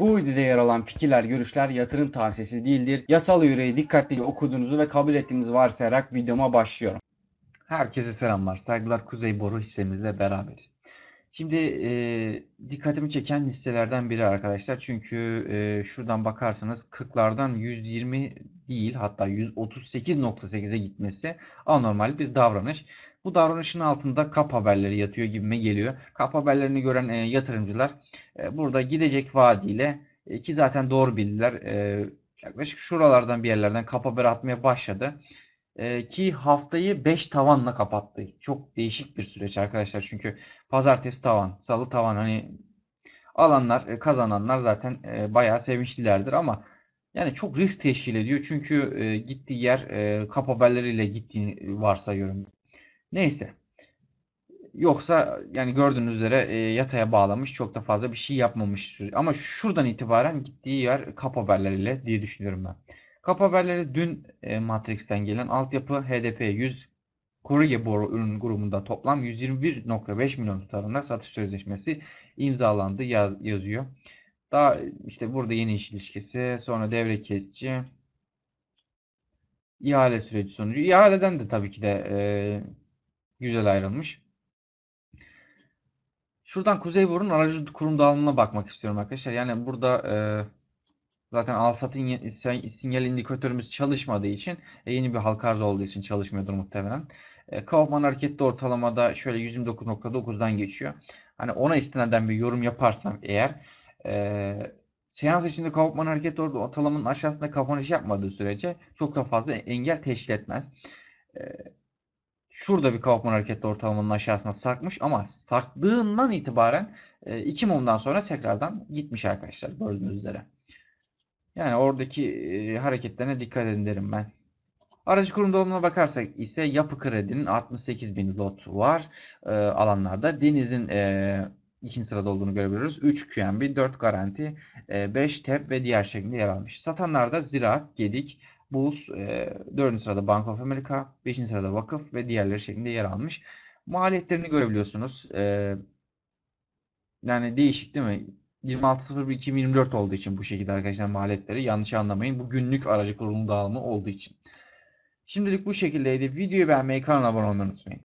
Bu videoda yer alan fikirler, görüşler yatırım tavsiyesi değildir. Yasal yüreği dikkatlice okuduğunuzu ve kabul ettiğinizi varsayarak videoma başlıyorum. Herkese selamlar. Saygılar Kuzey Boru hissemizle beraberiz. Şimdi e, dikkatimi çeken listelerden biri arkadaşlar. Çünkü e, şuradan bakarsanız 40'lardan 120 değil hatta 138.8'e gitmesi anormal bir davranış. Bu davranışın altında kap haberleri yatıyor gibime geliyor. Kap haberlerini gören e, yatırımcılar e, burada gidecek vaadiyle e, ki zaten doğru bildiler e, yaklaşık şuralardan bir yerlerden kap haber atmaya başladı. E, ki haftayı 5 tavanla kapattı. Çok değişik bir süreç arkadaşlar. Çünkü pazartesi tavan, salı tavan hani alanlar, e, kazananlar zaten e, bayağı sevinçlilerdir ama yani çok risk teşkil ediyor. Çünkü e, gittiği yer e, kap haberleriyle gittiğini e, varsayıyorum. Neyse. Yoksa yani gördüğünüz üzere e, yataya bağlamış çok da fazla bir şey yapmamış. Ama şuradan itibaren gittiği yer kap haberleriyle diye düşünüyorum ben. Kap haberleri dün e, Matrix'ten gelen altyapı HDP 100 Kurye boru ürün grubunda toplam 121.5 milyon tutarında satış sözleşmesi imzalandı yaz, yazıyor. Daha işte burada yeni iş ilişkisi, sonra devre kesici, ihale süreci sonucu. İhaleden de tabii ki de e, güzel ayrılmış. Şuradan Kuzeyburun aracı kurum dağılımına bakmak istiyorum arkadaşlar. Yani burada e, zaten alsatın sinyal indikatörümüz çalışmadığı için e, yeni bir halka arz olduğu için çalışmıyordur muhtemelen. E, Kaufman hareketli ortalamada şöyle 129.9'dan geçiyor. Hani ona istinaden bir yorum yaparsam eğer seans içinde Kaufman hareket orada ortalamanın aşağısında kapanış yapmadığı sürece çok da fazla engel teşkil etmez. şurada bir Kaufman hareketi ortalamanın aşağısına sarkmış ama sarktığından itibaren e, mumdan sonra tekrardan gitmiş arkadaşlar gördüğünüz üzere. Yani oradaki e, hareketlerine dikkat edin derim ben. Aracı kurum dolumuna bakarsak ise yapı kredinin 68 bin lot var e, alanlarda. Deniz'in e, ikinci sırada olduğunu görebiliyoruz. 3 QNB, 4 Garanti, 5 e, TEP ve diğer şeklinde yer almış. Satanlarda Ziraat, Gedik, Bulls, 4. E, sırada Bank of America, 5. sırada Vakıf ve diğerleri şeklinde yer almış. Maliyetlerini görebiliyorsunuz. E, yani değişik değil mi? 26.01.2024 olduğu için bu şekilde arkadaşlar maliyetleri. Yanlış anlamayın. Bu günlük aracı kurulum dağılımı olduğu için. Şimdilik bu şekildeydi. Videoyu beğenmeyi, kanala abone olmayı unutmayın.